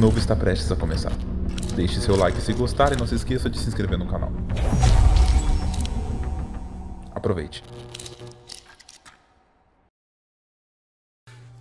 novo está prestes a começar. Deixe seu like se gostar e não se esqueça de se inscrever no canal. Aproveite.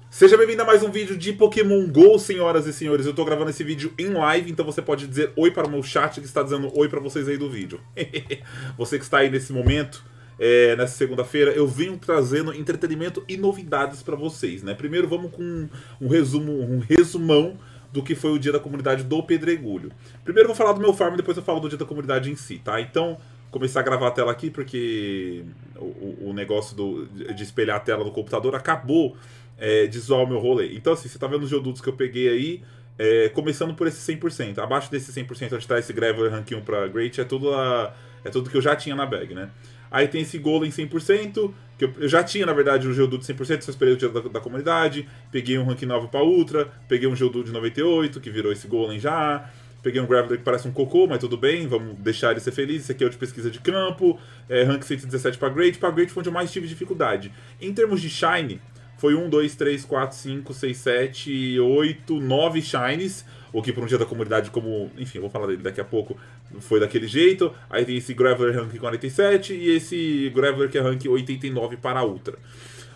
Seja bem-vindo a mais um vídeo de Pokémon GO, senhoras e senhores. Eu tô gravando esse vídeo em live, então você pode dizer oi para o meu chat que está dizendo oi para vocês aí do vídeo. você que está aí nesse momento, é, nessa segunda-feira, eu venho trazendo entretenimento e novidades para vocês, né? Primeiro vamos com um resumo, um resumão do que foi o dia da comunidade do Pedregulho. Primeiro eu vou falar do meu farm, e depois eu falo do dia da comunidade em si, tá? Então, começar a gravar a tela aqui, porque o, o negócio do, de espelhar a tela no computador acabou é, de zoar o meu rolê. Então, assim, você tá vendo os geodutos que eu peguei aí, é, começando por esse 100%. Abaixo desse 100%, onde tá esse Graveler Rank 1 pra Great, é tudo, a, é tudo que eu já tinha na bag, né? Aí tem esse Golem 100%, que eu, eu já tinha, na verdade, um Geodude 100%, só esperei o dia da, da, comunidade. Peguei um Rank 9 pra Ultra, peguei um Geodude 98, que virou esse Golem já. Peguei um Graveler que parece um cocô, mas tudo bem, vamos deixar ele ser feliz. Esse aqui é o de pesquisa de campo, é, rank 117 para Great. Para Great foi onde eu mais tive dificuldade. Em termos de Shine, foi 1, 2, 3, 4, 5, 6, 7, 8, 9 shines. O que por um dia da comunidade, como. Enfim, vou falar dele daqui a pouco. Foi daquele jeito. Aí tem esse Graveler Rank 47 e esse Graveler que é Rank 89 para Ultra.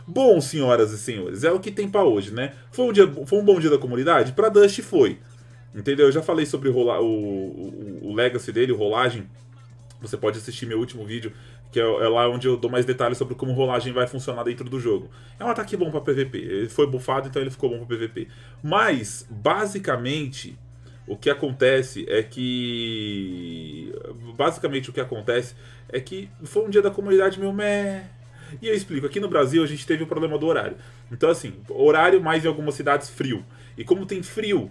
Bom, senhoras e senhores, é o que tem para hoje, né? Foi um, dia, foi um bom dia da comunidade? Para Dust foi. Entendeu? Eu já falei sobre o, o, o, o legacy dele, o rolagem. Você pode assistir meu último vídeo que é, é, lá onde eu dou mais detalhes sobre como rolagem vai funcionar dentro do jogo. É um ataque bom para PVP. Ele foi bufado, então ele ficou bom para PVP. Mas, basicamente, o que acontece é que. Basicamente, o que acontece é que foi um dia da comunidade meu meh. E eu explico, aqui no Brasil a gente teve o problema do horário. Então, assim, horário mais em algumas cidades frio. E como tem frio,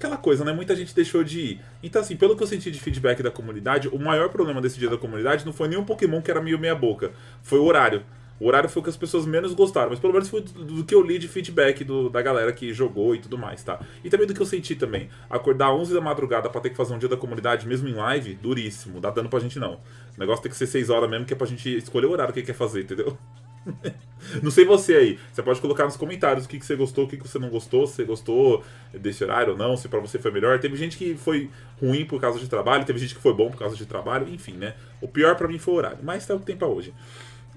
aquela coisa, né? Muita gente deixou de ir. Então, assim, pelo que eu senti de feedback da comunidade, o maior problema desse dia da comunidade não foi nenhum Pokémon que era meio meia-boca. Foi o horário. O horário foi o que as pessoas menos gostaram, mas pelo menos foi do que eu li de feedback do, da galera que jogou e tudo mais, tá? E também do que eu senti também. Acordar 11 da madrugada pra ter que fazer um dia da comunidade, mesmo em live, duríssimo. Dá dano pra gente não. O negócio tem que ser 6 horas mesmo, que é pra gente escolher o horário que quer fazer, entendeu? Não sei você aí. Você pode colocar nos comentários o que, que você gostou, o que, que você não gostou, se você gostou desse horário ou não, se para você foi melhor. Teve gente que foi ruim por causa de trabalho, teve gente que foi bom por causa de trabalho, enfim, né? O pior para mim foi o horário, mas tá o tempo é hoje.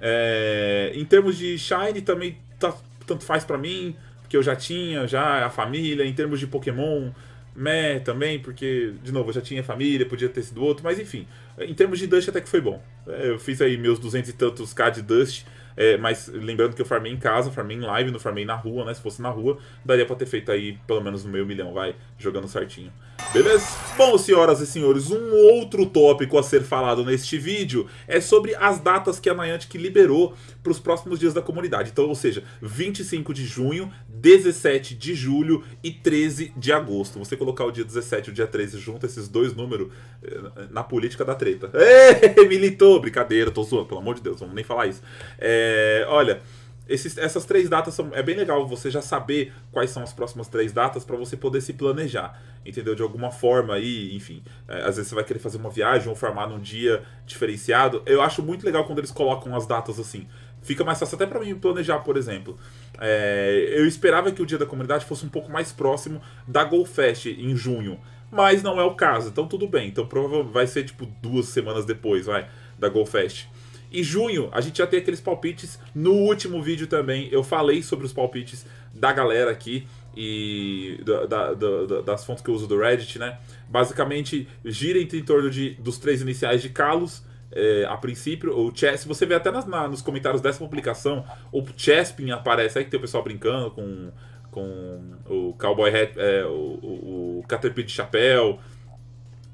É... em termos de Shine, também tá... tanto faz para mim, porque eu já tinha, já a família. Em termos de Pokémon, Meh também, porque, de novo, eu já tinha família, podia ter sido outro, mas enfim. Em termos de Dust, até que foi bom. É, eu fiz aí meus duzentos e tantos K de Dust é, mas lembrando que eu farmei em casa, farmei em live, não farmei na rua, né? Se fosse na rua, daria pra ter feito aí pelo menos um meio milhão, vai, jogando certinho. Beleza? Bom, senhoras e senhores, um outro tópico a ser falado neste vídeo é sobre as datas que a Niantic liberou para os próximos dias da comunidade. Então, ou seja, 25 de junho, 17 de julho e 13 de agosto. Você colocar o dia 17 e o dia 13 junto, esses dois números, eh, na política da treta. Ê, militou! Brincadeira, tô zoando, pelo amor de Deus, vamos nem falar isso. É, olha esses, essas três datas são. É bem legal você já saber quais são as próximas três datas para você poder se planejar, entendeu? De alguma forma aí, enfim. É, às vezes você vai querer fazer uma viagem ou farmar num dia diferenciado. Eu acho muito legal quando eles colocam as datas assim. Fica mais fácil até para mim planejar, por exemplo. É, eu esperava que o dia da comunidade fosse um pouco mais próximo da Golfest em junho, mas não é o caso, então tudo bem. Então provavelmente vai ser tipo duas semanas depois, vai, da Golfest. E junho, a gente já tem aqueles palpites. No último vídeo também, eu falei sobre os palpites da galera aqui e da, da, da, das fontes que eu uso do Reddit, né? Basicamente, gira em torno de, dos três iniciais de Carlos. É, a princípio, o Chess, você vê até nas, na, nos comentários dessa publicação, o Chespin aparece aí, que tem o pessoal brincando com, com o Cowboy Hat, é, o, o, o Caterpie de chapéu,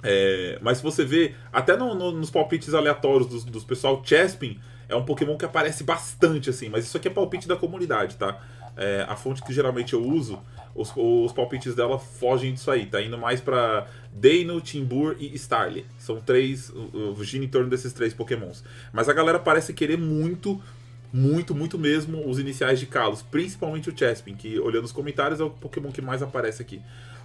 é, mas se você vê, até no, no, nos palpites aleatórios dos, dos pessoal, Chespin é um Pokémon que aparece bastante, assim, mas isso aqui é palpite da comunidade, tá? É, a fonte que geralmente eu uso, os, os, palpites dela fogem disso aí, tá indo mais pra Deino, Timbur e Starly. São três, gira em torno desses três Pokémons. Mas a galera parece querer muito muito, muito mesmo os iniciais de Kalos, principalmente o Chespin, que olhando os comentários é o Pokémon que mais aparece aqui.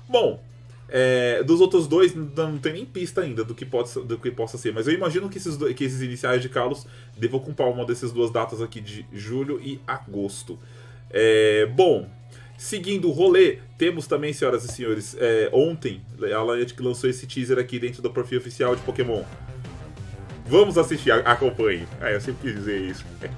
Bom, é, dos outros dois, não tem nem pista ainda do que, pode, do que possa ser. Mas eu imagino que esses, que esses iniciais de Carlos devam ocupar uma dessas duas datas aqui de julho e agosto. É, bom, seguindo o rolê, temos também, senhoras e senhores, é, ontem a que lançou esse teaser aqui dentro do perfil oficial de Pokémon Vamos assistir, acompanhe. Ah, eu sempre quis dizer isso.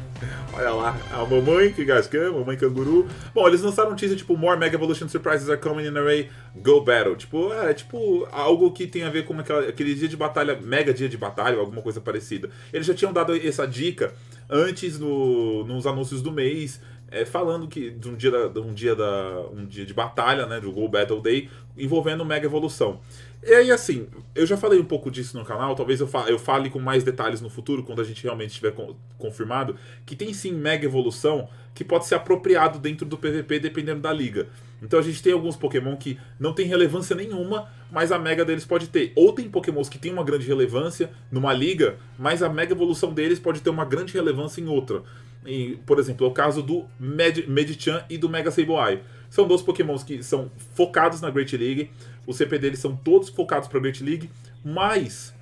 Olha lá, a mamãe que a mamãe canguru. Bom, eles lançaram teaser tipo More Mega Evolution Surprises are coming in array, go battle. Tipo, é, é tipo algo que tem a ver com aquela, aquele dia de batalha, mega dia de batalha, alguma coisa parecida. Eles já tinham dado essa dica antes no, nos anúncios do mês é, falando que de um dia de um dia da um dia de batalha, né, do Go Battle Day, envolvendo Mega Evolução. E aí assim, eu já falei um pouco disso no canal, talvez eu, fa eu fale com mais detalhes no futuro quando a gente realmente tiver co confirmado que tem sim Mega Evolução que pode ser apropriado dentro do PVP dependendo da liga. Então a gente tem alguns Pokémon que não tem relevância nenhuma, mas a Mega deles pode ter. Ou tem Pokémons que tem uma grande relevância numa liga, mas a Mega Evolução deles pode ter uma grande relevância em outra em, por exemplo, é o caso do Med Medichan e do Mega Sableye. São dois pokémons que são focados na Great League. Os CP deles são todos focados para Great League, mas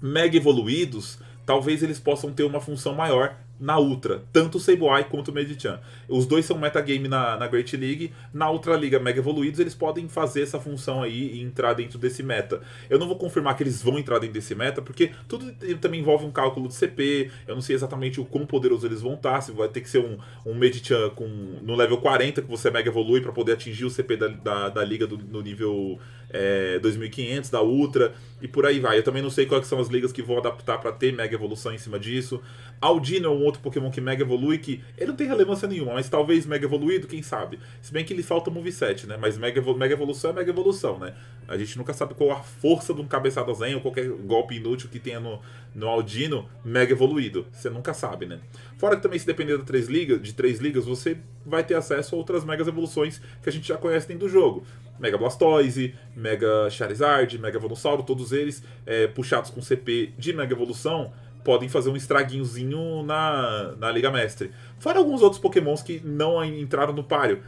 mega evoluídos, talvez eles possam ter uma função maior na Ultra, tanto o Sableye quanto o Medichan. Os dois são metagame na, na Great League. Na Ultra Liga Mega Evoluídos, eles podem fazer essa função aí e entrar dentro desse meta. Eu não vou confirmar que eles vão entrar dentro desse meta, porque tudo também envolve um cálculo de CP. Eu não sei exatamente o quão poderoso eles vão estar. Se vai ter que ser um, um Medichan com, no level 40, que você é Mega Evolui, para poder atingir o CP da, da, da liga do, no nível é, 2500 da Ultra e por aí vai. Eu também não sei quais são as ligas que vão adaptar para ter Mega Evolução em cima disso. Aldino é um outro Pokémon que Mega Evolui, que ele não tem relevância nenhuma, mas talvez Mega Evoluído, quem sabe. Se bem que lhe falta moveset, né? Mas Mega, Mega Evolução é Mega Evolução, né? A gente nunca sabe qual a força de um cabeçada zen ou qualquer golpe inútil que tenha no, no Aldino Mega Evoluído. Você nunca sabe, né? Fora que também se depender de três ligas, de três ligas, você vai ter acesso a outras megas evoluções que a gente já conhece dentro do jogo. Mega Blastoise, Mega Charizard, Mega Venossauro, todos eles é, puxados com CP de Mega Evolução podem fazer um estraguinhozinho na, na Liga Mestre. Fora alguns outros pokémons que não entraram no páreo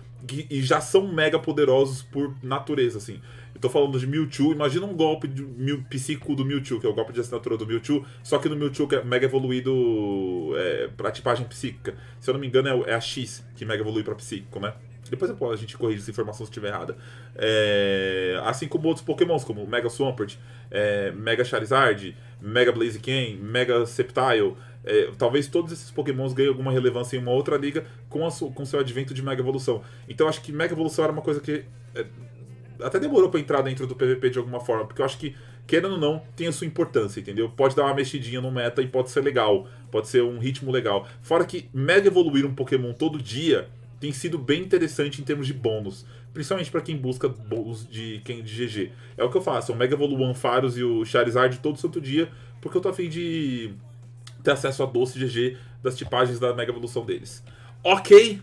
e já são mega poderosos por natureza, assim. Eu tô falando de Mewtwo. Imagina um golpe de Mew, psíquico do Mewtwo, que é o golpe de assinatura do Mewtwo, só que no Mewtwo que é mega evoluído é, pra tipagem psíquica. Se eu não me engano, é, é a X que mega evolui pra psíquico, né? Depois eu, a gente corrige essa informação se estiver errada. É, assim como outros pokémons, como Mega Swampert, é, Mega Charizard, Mega Blaziken, Mega Sceptile. É, talvez todos esses pokémons ganhem alguma relevância em uma outra liga com, o com seu advento de Mega Evolução. Então acho que Mega Evolução era uma coisa que é, até demorou para entrar dentro do PVP de alguma forma, porque eu acho que, querendo ou não, tem a sua importância, entendeu? Pode dar uma mexidinha no meta e pode ser legal, pode ser um ritmo legal. Fora que mega evoluir um Pokémon todo dia tem sido bem interessante em termos de bônus, principalmente para quem busca bônus de quem de GG. É o que eu faço, o Mega Evoluan Faros e o Charizard todo santo dia, porque eu tô afim de ter acesso a doce GG das tipagens da mega evolução deles. OK?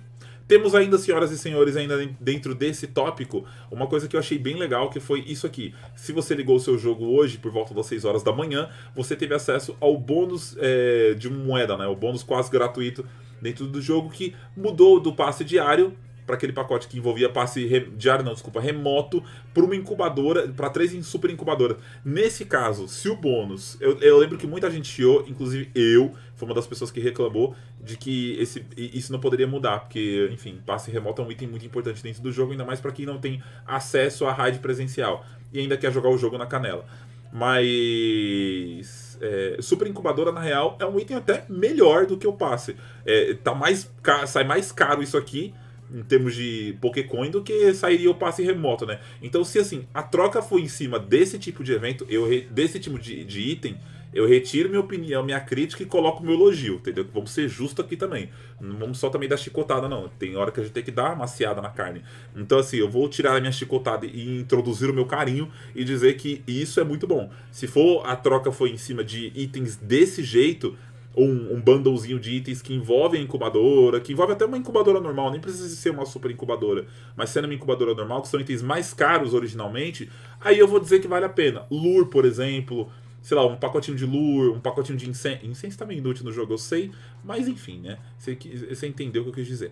Temos ainda, senhoras e senhores, ainda dentro desse tópico, uma coisa que eu achei bem legal, que foi isso aqui. Se você ligou o seu jogo hoje, por volta das 6 horas da manhã, você teve acesso ao bônus é, de moeda, né? O bônus quase gratuito dentro do jogo que mudou do passe diário para aquele pacote que envolvia passe re... diário, não, desculpa, remoto, para uma incubadora, para três super incubadoras. Nesse caso, se o bônus, eu, eu lembro que muita gente chiou, inclusive eu, foi uma das pessoas que reclamou de que esse, isso não poderia mudar, porque, enfim, passe remoto é um item muito importante dentro do jogo, ainda mais para quem não tem acesso à raid presencial e ainda quer jogar o jogo na canela. Mas. É, super incubadora, na real, é um item até melhor do que o passe. É, tá mais sai mais caro isso aqui, em termos de Pokécoin do que sairia o passe remoto, né? Então, se assim, a troca foi em cima desse tipo de evento, eu desse tipo de, de item, eu retiro minha opinião, minha crítica e coloco meu elogio, entendeu? Vamos ser justos aqui também. Não vamos só também dar chicotada, não. Tem hora que a gente tem que dar uma maciada na carne. Então, assim, eu vou tirar a minha chicotada e introduzir o meu carinho e dizer que isso é muito bom. Se for a troca foi em cima de itens desse jeito, um, um bundlezinho de itens que envolvem a incubadora, que envolve até uma incubadora normal, nem precisa ser uma super incubadora, mas sendo uma incubadora normal, que são itens mais caros originalmente, aí eu vou dizer que vale a pena. Lure, por exemplo, sei lá, um pacotinho de lure, um pacotinho de incenso. Incenso tá meio inútil no jogo, eu sei, mas enfim, né? Você, você entendeu o que eu quis dizer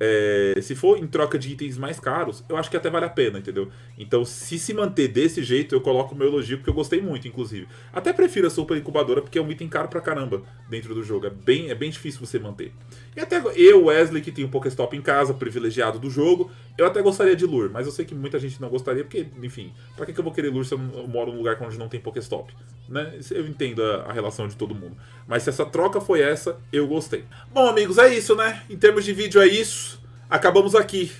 é, se for em troca de itens mais caros, eu acho que até vale a pena, entendeu? Então, se se manter desse jeito, eu coloco o meu elogio, porque eu gostei muito, inclusive. Até prefiro a super incubadora, porque é um item caro pra caramba dentro do jogo. É bem, é bem difícil você manter. E até eu, Wesley, que tem um Pokéstop em casa, privilegiado do jogo, eu até gostaria de Lure, mas eu sei que muita gente não gostaria, porque, enfim, pra que eu vou querer Lure se eu moro num lugar onde não tem Pokéstop? Né? Eu entendo a, a relação de todo mundo. Mas se essa troca foi essa, eu gostei. Bom, amigos, é isso, né? Em termos de vídeo, é isso. Acabamos aqui.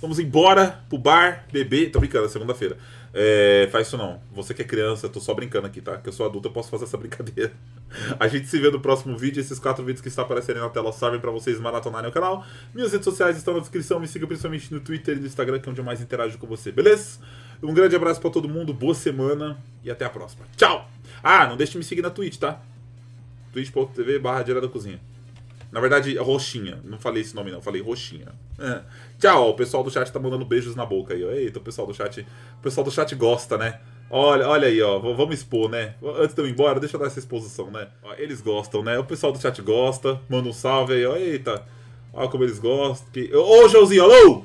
Vamos embora pro bar, beber. Tô brincando, é segunda-feira. É, faz isso não. Você que é criança, tô só brincando aqui, tá? Que eu sou adulto, eu posso fazer essa brincadeira. A gente se vê no próximo vídeo. Esses quatro vídeos que estão aparecendo na tela servem para vocês maratonarem o canal. Minhas redes sociais estão na descrição. Me siga principalmente no Twitter e no Instagram, que é onde eu mais interajo com você, beleza? Um grande abraço para todo mundo, boa semana e até a próxima. Tchau! Ah, não deixe de me seguir na Twitch, tá? twitch.tv barra da cozinha. Na verdade, é roxinha. Não falei esse nome não, falei roxinha. É. Tchau, o pessoal do chat tá mandando beijos na boca aí, ó. Eita, o pessoal do chat. O pessoal do chat gosta, né? Olha, olha aí, ó. Vamos expor, né? Antes de eu ir embora, deixa eu dar essa exposição, né? Ó, eles gostam, né? O pessoal do chat gosta. Manda um salve aí, ó. Eita. Olha como eles gostam. Que... Ô, Joãozinho, alô!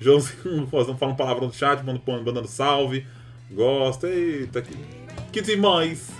Joãozinho não fala uma palavra no chat, mandando, mandando salve. Gosta, eita. Que, que demais!